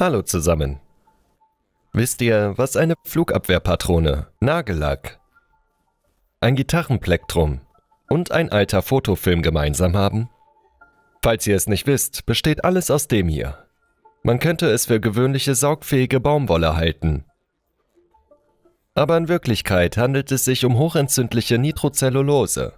Hallo zusammen. Wisst ihr, was eine Flugabwehrpatrone, Nagellack, ein Gitarrenplektrum und ein alter Fotofilm gemeinsam haben? Falls ihr es nicht wisst, besteht alles aus dem hier. Man könnte es für gewöhnliche saugfähige Baumwolle halten. Aber in Wirklichkeit handelt es sich um hochentzündliche Nitrocellulose,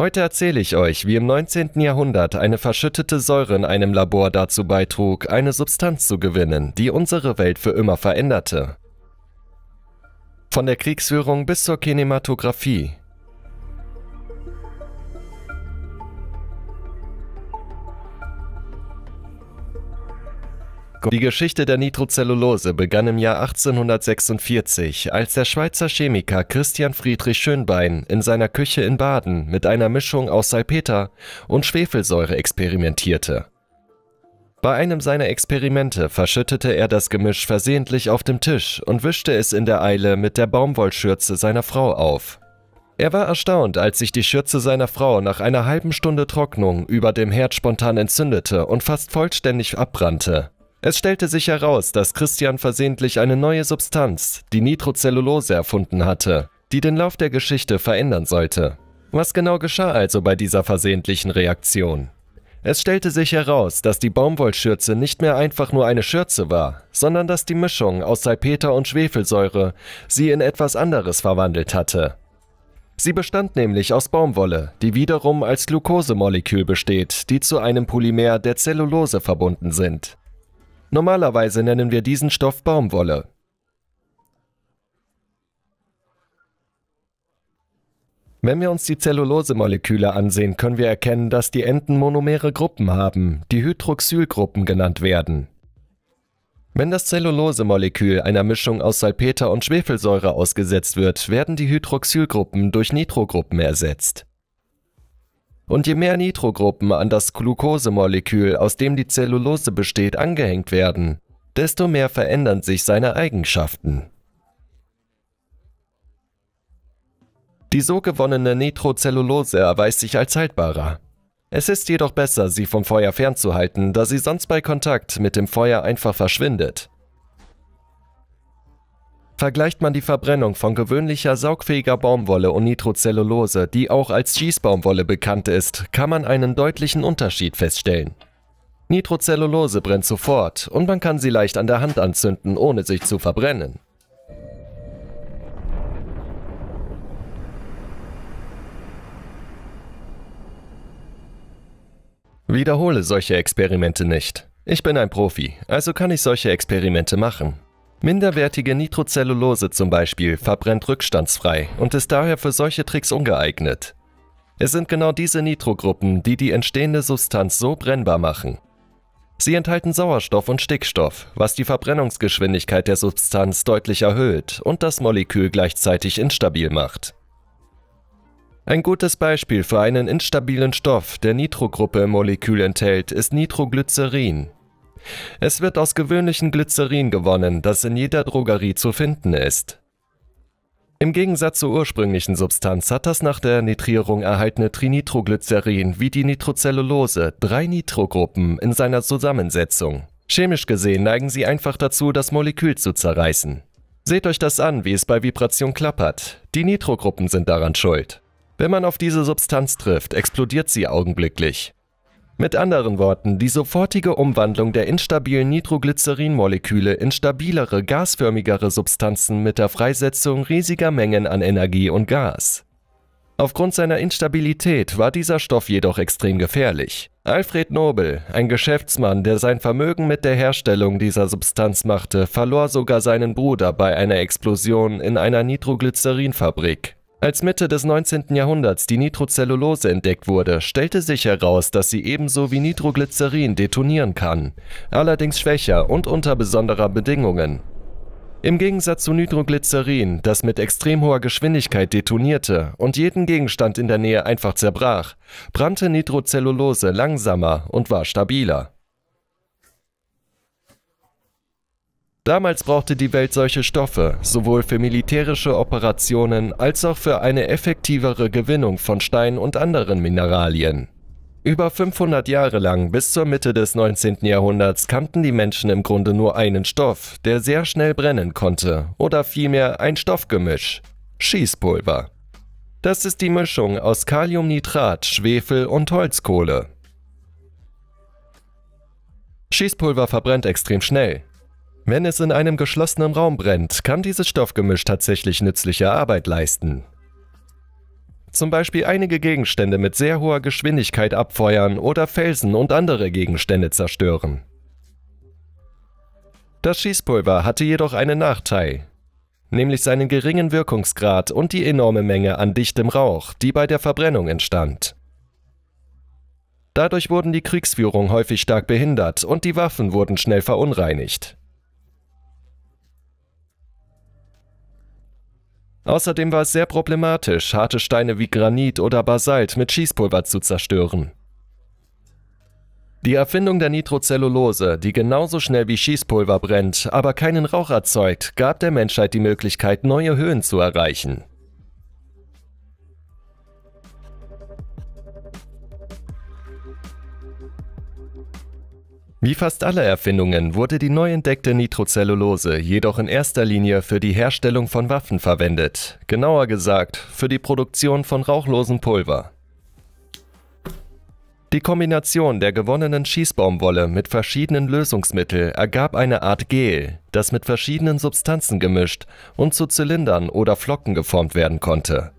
Heute erzähle ich euch, wie im 19. Jahrhundert eine verschüttete Säure in einem Labor dazu beitrug, eine Substanz zu gewinnen, die unsere Welt für immer veränderte. Von der Kriegsführung bis zur Kinematografie, Die Geschichte der Nitrocellulose begann im Jahr 1846, als der Schweizer Chemiker Christian Friedrich Schönbein in seiner Küche in Baden mit einer Mischung aus Salpeter und Schwefelsäure experimentierte. Bei einem seiner Experimente verschüttete er das Gemisch versehentlich auf dem Tisch und wischte es in der Eile mit der Baumwollschürze seiner Frau auf. Er war erstaunt, als sich die Schürze seiner Frau nach einer halben Stunde Trocknung über dem Herd spontan entzündete und fast vollständig abbrannte. Es stellte sich heraus, dass Christian versehentlich eine neue Substanz, die Nitrocellulose, erfunden hatte, die den Lauf der Geschichte verändern sollte. Was genau geschah also bei dieser versehentlichen Reaktion? Es stellte sich heraus, dass die Baumwollschürze nicht mehr einfach nur eine Schürze war, sondern dass die Mischung aus Salpeter und Schwefelsäure sie in etwas anderes verwandelt hatte. Sie bestand nämlich aus Baumwolle, die wiederum als Glukosemolekül besteht, die zu einem Polymer der Zellulose verbunden sind. Normalerweise nennen wir diesen Stoff Baumwolle. Wenn wir uns die Zellulosemoleküle ansehen, können wir erkennen, dass die Enden monomere Gruppen haben, die Hydroxylgruppen genannt werden. Wenn das Zellulosemolekül einer Mischung aus Salpeter und Schwefelsäure ausgesetzt wird, werden die Hydroxylgruppen durch Nitrogruppen ersetzt. Und je mehr Nitrogruppen an das Glukosemolekül, aus dem die Zellulose besteht, angehängt werden, desto mehr verändern sich seine Eigenschaften. Die so gewonnene Nitrocellulose erweist sich als haltbarer. Es ist jedoch besser, sie vom Feuer fernzuhalten, da sie sonst bei Kontakt mit dem Feuer einfach verschwindet. Vergleicht man die Verbrennung von gewöhnlicher saugfähiger Baumwolle und Nitrocellulose, die auch als Schießbaumwolle bekannt ist, kann man einen deutlichen Unterschied feststellen. Nitrocellulose brennt sofort und man kann sie leicht an der Hand anzünden, ohne sich zu verbrennen. Wiederhole solche Experimente nicht. Ich bin ein Profi, also kann ich solche Experimente machen. Minderwertige Nitrocellulose zum Beispiel verbrennt rückstandsfrei und ist daher für solche Tricks ungeeignet. Es sind genau diese Nitrogruppen, die die entstehende Substanz so brennbar machen. Sie enthalten Sauerstoff und Stickstoff, was die Verbrennungsgeschwindigkeit der Substanz deutlich erhöht und das Molekül gleichzeitig instabil macht. Ein gutes Beispiel für einen instabilen Stoff, der Nitrogruppe im Molekül enthält, ist Nitroglycerin, es wird aus gewöhnlichem Glycerin gewonnen, das in jeder Drogerie zu finden ist. Im Gegensatz zur ursprünglichen Substanz hat das nach der Nitrierung erhaltene Trinitroglycerin wie die Nitrocellulose drei Nitrogruppen in seiner Zusammensetzung. Chemisch gesehen neigen sie einfach dazu, das Molekül zu zerreißen. Seht euch das an, wie es bei Vibration klappert. Die Nitrogruppen sind daran schuld. Wenn man auf diese Substanz trifft, explodiert sie augenblicklich. Mit anderen Worten, die sofortige Umwandlung der instabilen Nitroglycerinmoleküle in stabilere, gasförmigere Substanzen mit der Freisetzung riesiger Mengen an Energie und Gas. Aufgrund seiner Instabilität war dieser Stoff jedoch extrem gefährlich. Alfred Nobel, ein Geschäftsmann, der sein Vermögen mit der Herstellung dieser Substanz machte, verlor sogar seinen Bruder bei einer Explosion in einer Nitroglycerinfabrik. Als Mitte des 19. Jahrhunderts die Nitrocellulose entdeckt wurde, stellte sich heraus, dass sie ebenso wie Nitroglycerin detonieren kann, allerdings schwächer und unter besonderer Bedingungen. Im Gegensatz zu Nitroglycerin, das mit extrem hoher Geschwindigkeit detonierte und jeden Gegenstand in der Nähe einfach zerbrach, brannte Nitrocellulose langsamer und war stabiler. Damals brauchte die Welt solche Stoffe, sowohl für militärische Operationen als auch für eine effektivere Gewinnung von Stein und anderen Mineralien. Über 500 Jahre lang bis zur Mitte des 19. Jahrhunderts kannten die Menschen im Grunde nur einen Stoff, der sehr schnell brennen konnte, oder vielmehr ein Stoffgemisch, Schießpulver. Das ist die Mischung aus Kaliumnitrat, Schwefel und Holzkohle. Schießpulver verbrennt extrem schnell, wenn es in einem geschlossenen Raum brennt, kann dieses Stoffgemisch tatsächlich nützliche Arbeit leisten. Zum Beispiel einige Gegenstände mit sehr hoher Geschwindigkeit abfeuern oder Felsen und andere Gegenstände zerstören. Das Schießpulver hatte jedoch einen Nachteil, nämlich seinen geringen Wirkungsgrad und die enorme Menge an dichtem Rauch, die bei der Verbrennung entstand. Dadurch wurden die Kriegsführung häufig stark behindert und die Waffen wurden schnell verunreinigt. Außerdem war es sehr problematisch, harte Steine wie Granit oder Basalt mit Schießpulver zu zerstören. Die Erfindung der Nitrocellulose, die genauso schnell wie Schießpulver brennt, aber keinen Rauch erzeugt, gab der Menschheit die Möglichkeit, neue Höhen zu erreichen. Wie fast alle Erfindungen wurde die neu entdeckte Nitrocellulose jedoch in erster Linie für die Herstellung von Waffen verwendet, genauer gesagt für die Produktion von rauchlosen Pulver. Die Kombination der gewonnenen Schießbaumwolle mit verschiedenen Lösungsmitteln ergab eine Art Gel, das mit verschiedenen Substanzen gemischt und zu Zylindern oder Flocken geformt werden konnte.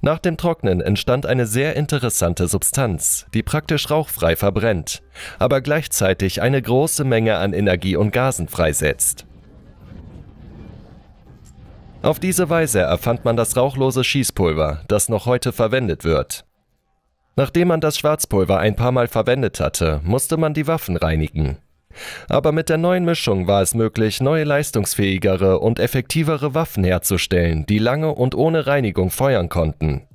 Nach dem Trocknen entstand eine sehr interessante Substanz, die praktisch rauchfrei verbrennt, aber gleichzeitig eine große Menge an Energie und Gasen freisetzt. Auf diese Weise erfand man das rauchlose Schießpulver, das noch heute verwendet wird. Nachdem man das Schwarzpulver ein paar Mal verwendet hatte, musste man die Waffen reinigen. Aber mit der neuen Mischung war es möglich, neue leistungsfähigere und effektivere Waffen herzustellen, die lange und ohne Reinigung feuern konnten.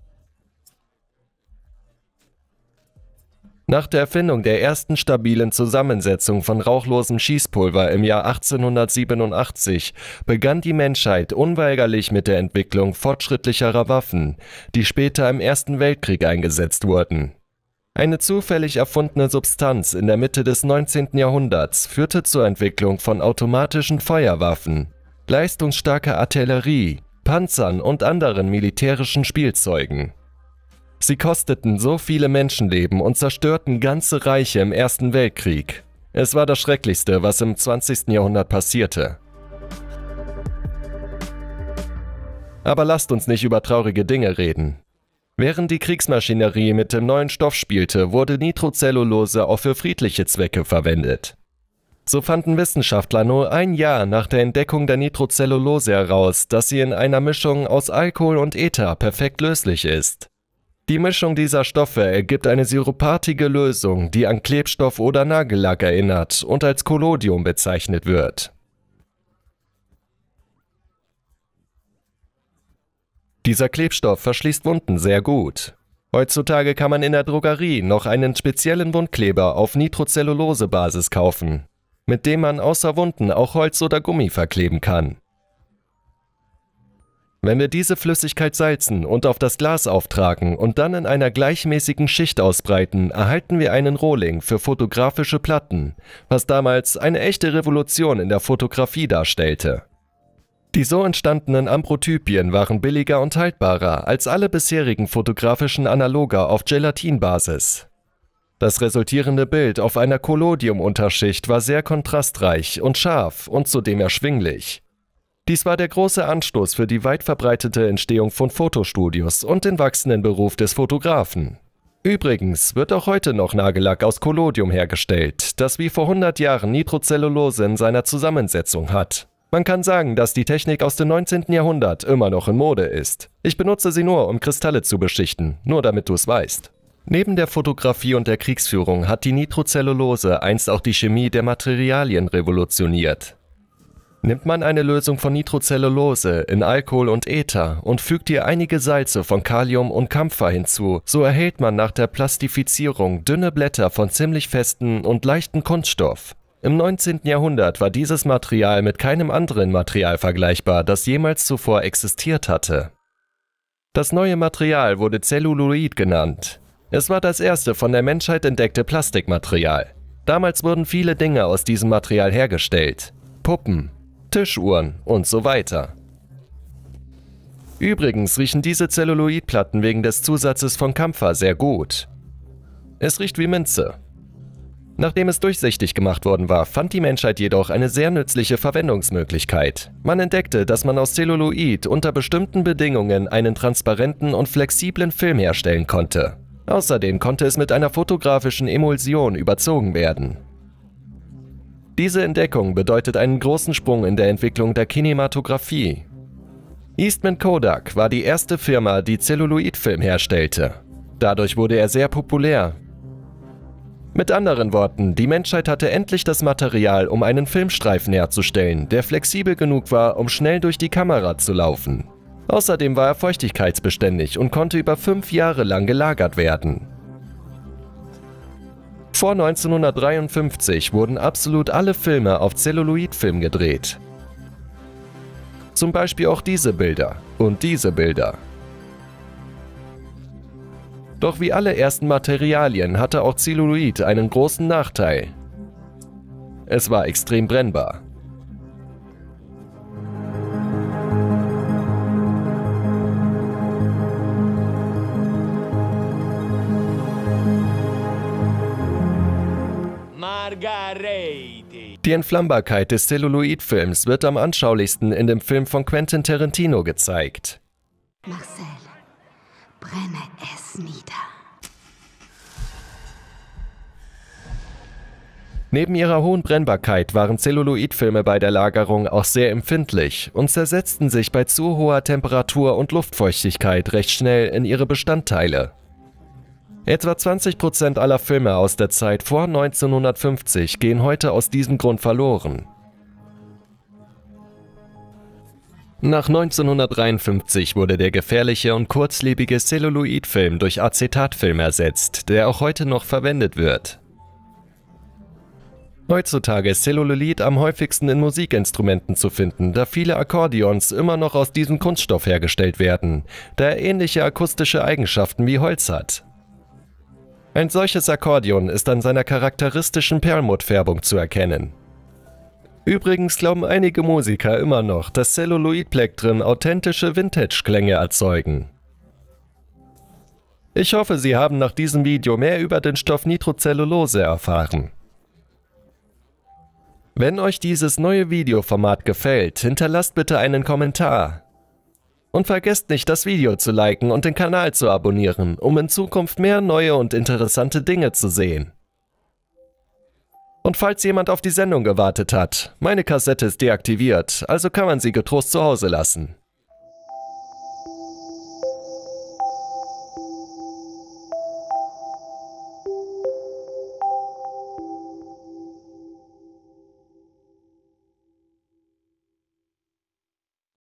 Nach der Erfindung der ersten stabilen Zusammensetzung von rauchlosem Schießpulver im Jahr 1887 begann die Menschheit unweigerlich mit der Entwicklung fortschrittlicherer Waffen, die später im Ersten Weltkrieg eingesetzt wurden eine zufällig erfundene Substanz in der Mitte des 19. Jahrhunderts führte zur Entwicklung von automatischen Feuerwaffen, leistungsstarker Artillerie, Panzern und anderen militärischen Spielzeugen. Sie kosteten so viele Menschenleben und zerstörten ganze Reiche im Ersten Weltkrieg. Es war das Schrecklichste, was im 20. Jahrhundert passierte. Aber lasst uns nicht über traurige Dinge reden. Während die Kriegsmaschinerie mit dem neuen Stoff spielte, wurde Nitrocellulose auch für friedliche Zwecke verwendet. So fanden Wissenschaftler nur ein Jahr nach der Entdeckung der Nitrocellulose heraus, dass sie in einer Mischung aus Alkohol und Ether perfekt löslich ist. Die Mischung dieser Stoffe ergibt eine sirupartige Lösung, die an Klebstoff oder Nagellack erinnert und als Collodium bezeichnet wird. Dieser Klebstoff verschließt Wunden sehr gut. Heutzutage kann man in der Drogerie noch einen speziellen Wundkleber auf Nitrocellulose-Basis kaufen, mit dem man außer Wunden auch Holz oder Gummi verkleben kann. Wenn wir diese Flüssigkeit salzen und auf das Glas auftragen und dann in einer gleichmäßigen Schicht ausbreiten, erhalten wir einen Rohling für fotografische Platten, was damals eine echte Revolution in der Fotografie darstellte. Die so entstandenen Ambrotypien waren billiger und haltbarer als alle bisherigen fotografischen Analoga auf Gelatinbasis. Das resultierende Bild auf einer Collodium-Unterschicht war sehr kontrastreich und scharf und zudem erschwinglich. Dies war der große Anstoß für die weit verbreitete Entstehung von Fotostudios und den wachsenden Beruf des Fotografen. Übrigens wird auch heute noch Nagellack aus Collodium hergestellt, das wie vor 100 Jahren Nitrocellulose in seiner Zusammensetzung hat. Man kann sagen, dass die Technik aus dem 19. Jahrhundert immer noch in Mode ist. Ich benutze sie nur, um Kristalle zu beschichten, nur damit du es weißt. Neben der Fotografie und der Kriegsführung hat die Nitrocellulose einst auch die Chemie der Materialien revolutioniert. Nimmt man eine Lösung von Nitrocellulose in Alkohol und Ether und fügt ihr einige Salze von Kalium und Kampfer hinzu, so erhält man nach der Plastifizierung dünne Blätter von ziemlich festen und leichten Kunststoff. Im 19. Jahrhundert war dieses Material mit keinem anderen Material vergleichbar, das jemals zuvor existiert hatte. Das neue Material wurde Celluloid genannt. Es war das erste von der Menschheit entdeckte Plastikmaterial. Damals wurden viele Dinge aus diesem Material hergestellt. Puppen, Tischuhren und so weiter. Übrigens riechen diese Celluloidplatten wegen des Zusatzes von Kampfer sehr gut. Es riecht wie Minze, Nachdem es durchsichtig gemacht worden war, fand die Menschheit jedoch eine sehr nützliche Verwendungsmöglichkeit. Man entdeckte, dass man aus Celluloid unter bestimmten Bedingungen einen transparenten und flexiblen Film herstellen konnte. Außerdem konnte es mit einer fotografischen Emulsion überzogen werden. Diese Entdeckung bedeutet einen großen Sprung in der Entwicklung der Kinematografie. Eastman Kodak war die erste Firma, die Celluloidfilm herstellte. Dadurch wurde er sehr populär, mit anderen Worten, die Menschheit hatte endlich das Material, um einen Filmstreifen herzustellen, der flexibel genug war, um schnell durch die Kamera zu laufen. Außerdem war er feuchtigkeitsbeständig und konnte über fünf Jahre lang gelagert werden. Vor 1953 wurden absolut alle Filme auf Zelluloidfilm gedreht. Zum Beispiel auch diese Bilder und diese Bilder. Doch wie alle ersten Materialien hatte auch Zelluloid einen großen Nachteil. Es war extrem brennbar. Die Entflammbarkeit des Celluloid-Films wird am anschaulichsten in dem Film von Quentin Tarantino gezeigt. Marcel. Brenne es nieder. Neben ihrer hohen Brennbarkeit waren Zelluloidfilme bei der Lagerung auch sehr empfindlich und zersetzten sich bei zu hoher Temperatur und Luftfeuchtigkeit recht schnell in ihre Bestandteile. Etwa 20% aller Filme aus der Zeit vor 1950 gehen heute aus diesem Grund verloren. Nach 1953 wurde der gefährliche und kurzlebige Celluloidfilm durch Acetatfilm ersetzt, der auch heute noch verwendet wird. Heutzutage ist Celluloid am häufigsten in Musikinstrumenten zu finden, da viele Akkordeons immer noch aus diesem Kunststoff hergestellt werden, da er ähnliche akustische Eigenschaften wie Holz hat. Ein solches Akkordeon ist an seiner charakteristischen Perlmuttfärbung zu erkennen. Übrigens glauben einige Musiker immer noch, dass Celluloid-Plektren authentische Vintage-Klänge erzeugen. Ich hoffe, Sie haben nach diesem Video mehr über den Stoff Nitrocellulose erfahren. Wenn euch dieses neue Videoformat gefällt, hinterlasst bitte einen Kommentar. Und vergesst nicht, das Video zu liken und den Kanal zu abonnieren, um in Zukunft mehr neue und interessante Dinge zu sehen. Und falls jemand auf die Sendung gewartet hat, meine Kassette ist deaktiviert, also kann man sie getrost zu Hause lassen.